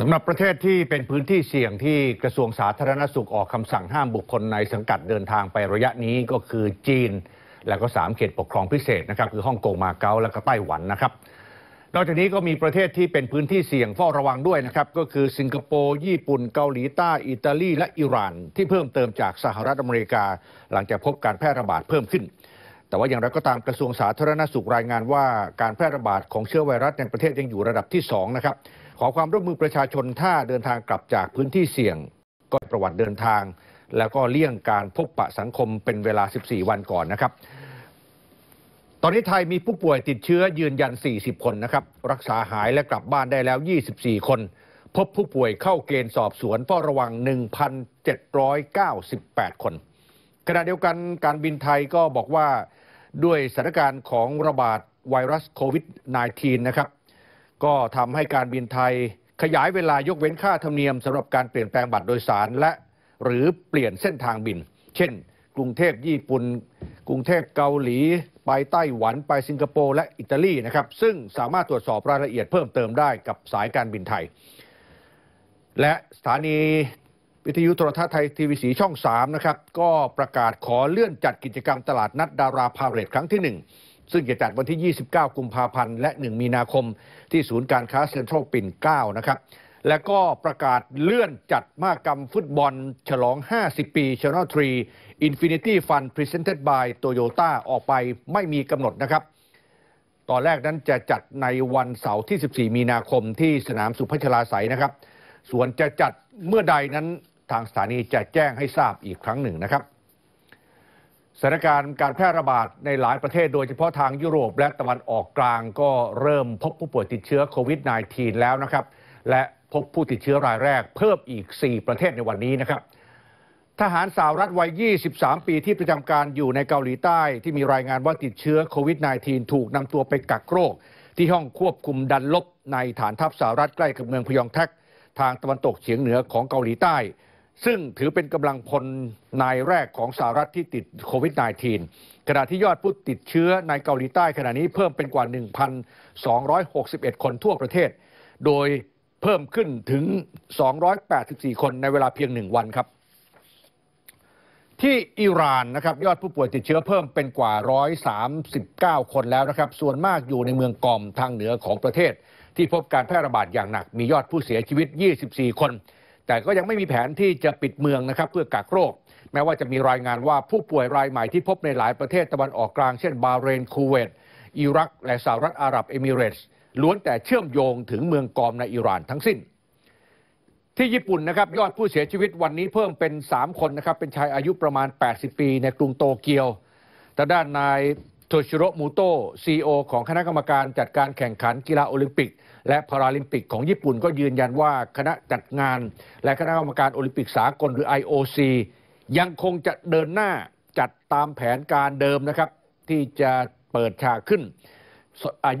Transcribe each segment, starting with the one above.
สำหรับประเทศที่เป็นพื้นที่เสี่ยงที่กระทรวงสาธารณสุขออกคำสั่งห้ามบุคคลในสังกัดเดินทางไประยะนี้ก็คือจีน และก็3เขตปกครองพิเศษนะครับคือฮ่องกง มาเก๊าและก็ไต้หวันนะครับ นอกจากนี้ก็มีประเทศที่เป็นพื้นที่เสี่ยงเฝ้าระวังด้วยนะครับ ก็คือสิงคโปร์ญี่ปุ่น เกาหลีใต้อิตาลี และอิหร่านที่เพิ่มเติมจากสหรัฐอเมริกา หลังจากพบการแพร่ระบาดเพิ่มขึ้น แต่ว่าอย่างไรก็ตามกระทรวงสาธารณสุขรายงานว่า การแพร่ระบาดของเชื้อไวรัสในประเทศยังอยู่ระดับที่2นะครับขอความร่วมมือประชาชนถ้าเดินทางกลับจากพื้นที่เสี่ยง ก็ประวัติเดินทาง แล้วก็เลี่ยงการพบปะสังคมเป็นเวลา 14 วันก่อนนะครับ ตอนนี้ไทยมีผู้ป่วยติดเชื้อยืนยัน 40 คนนะครับ รักษาหายและกลับบ้านได้แล้ว 24 คน พบผู้ป่วยเข้าเกณฑ์สอบสวนเฝ้าระวัง 1,798 คนขณะเดียวกันการบินไทยก็บอกว่าด้วยสถานการณ์ของระบาดไวรัสโควิด -19 นะครับก็ทำให้การบินไทยขยายเวลายกเว้นค่าธรรมเนียมสำหรับการเปลี่ยนแปลงบัตรโดยสารและหรือเปลี่ยนเส้นทางบิน เช่น กรุงเทพญี่ปุ่นกรุงเทพเกาหลีไปไต้หวันไปสิงคโปร์และอิตาลีนะครับซึ่งสามารถตรวจสอบรายละเอียดเพิ่มเติมได้กับสายการบินไทย และสถานีวิทยุโทรทัศน์ไทยทีวีสีช่อง3นะครับก็ประกาศขอเลื่อนจัดกิจกรรมตลาดนัดดาราพาเรตครั้งที่ 1ซึ่งจะจัดวันที่ 29 กุมภาพันธ์ และ 1 มีนาคมที่ศูนย์การค้าเซ็นทรัลปิ่นเก้านะครับ และก็ประกาศเลื่อนจัดมากรรมฟุตบอลฉลอง 50 ปี Channel 3 Infinity Fund Presented by Toyota ออกไปไม่มีกำหนดนะครับ ตอนแรกนั้นจะจัดในวันเสาร์ที่ 14 มีนาคมที่สนามสุพัชลาศัยนะครับ ส่วนจะจัดเมื่อใดนั้นทางสถานีจะแจ้งให้ทราบอีกครั้งหนึ่งนะครับสถานการณ์การแพร่ระบาดในหลายประเทศโดยเฉพาะทางยุโรปและตะวันออกกลาง ก็เริ่มพบผู้ป่วยติดเชื้อโควิด -19 แล้วนะครับและพบผู้ติดเชื้อรายแรกเพิ่มอีก 4 ประเทศในวันนี้นะครับ ทหารสาวรัฐวัย 23 ปีที่ประจำการอยู่ในเกาหลีใต้ ที่มีรายงานว่าติดเชื้อโควิด -19 ถูกนำตัวไปกักโรค ที่ห้องควบคุมดันลบในฐานทัพสาวรัฐใกล้กับเมืองพยองแทกทางตะวันตกเฉียงเหนือของเกาหลีใต้ซึ่งถือเป็นกำลังพลนายแรกของสหรัฐที่ติดโควิด -19 ขณะที่ยอดผู้ติดเชื้อในเกาหลีใต้ขณะนี้เพิ่มเป็นกว่า 1,261 คนทั่วประเทศ โดยเพิ่มขึ้นถึง 284 คนในเวลาเพียงหนึ่งวันครับที่อิหร่านนะครับยอดผู้ป่วยติดเชื้อเพิ่มเป็นกว่า 139 คนแล้วนะครับ ส่วนมากอยู่ในเมืองกอมทางเหนือของประเทศ ที่พบการแพร่ระบาดอย่างหนักมียอดผู้เสียชีวิต 24 คนแต่ก็ยังไม่มีแผนที่จะปิดเมืองนะครับเพื่อกักโรค แม้ว่าจะมีรายงานว่าผู้ป่วยรายใหม่ที่พบในหลายประเทศตะวันออกกลางเช่นบาเรน คูเวตอิรัก และสหรัฐอาหรับเอมิเรตส์ล้วนแต่เชื่อมโยงถึงเมืองกอมในอิหร่านทั้งสิ้น ที่ญี่ปุ่นนะครับยอดผู้เสียชีวิตวันนี้เพิ่มเป็น 3 คนนะครับเป็นชายอายุประมาณ 80 ปีในกรุงโตเกียวแต่ด้านนายโทชิโร่มูโต้ซีอของคณะกรรมการจัดการแข่งขันกีฬาโอลิมปิก และพาราลิมปิกของญี่ปุ่นก็ยืนยันว่าคณะจัดงาน และคณะกรรมการโอลิมปิกสากล หรือ IOC ยังคงจะเดินหน้าจัดตามแผนการเดิมนะครับที่จะเปิดฉากขึ้น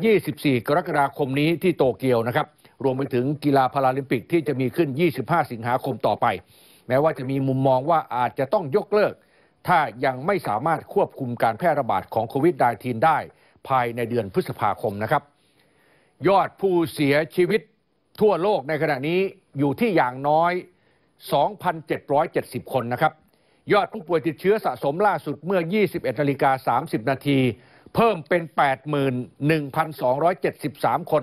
24 กรกฎาคมนี้ที่โตเกียวนะครับรวมไปถึงกีฬาพาราลิมปิก ที่จะมีขึ้น 25 สิงหาคมต่อไป แม้ว่าจะมีมุมมองว่าอาจจะต้องยกเลิกถ้ายังไม่สามารถควบคุมการแพร่ระบาดของโควิด -19 ได้ภายในเดือนพฤษภาคมนะครับยอดผู้เสียชีวิตทั่วโลกในขณะนี้อยู่ที่อย่างน้อย 2,770 คนนะครับ ยอดผู้ป่วยติดเชื้อสะสมล่าสุดเมื่อ 21นาฬิกา 30 นาที เพิ่มเป็น 81,273 คน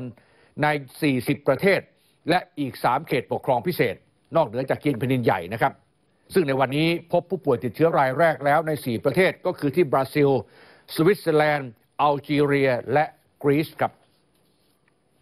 ใน 40 ประเทศ และอีก 3 เขตปกครองพิเศษ นอกเหนือจากกีนแผ่นดินใหญ่นะครับซึ่งในวันนี้พบผู้ป่วยติดเชื้อรายแรกแล้วใน 4 ประเทศก็คือที่บราซิล สวิตเซอร์แลนด์อัลจีเรีย และกรีซครับ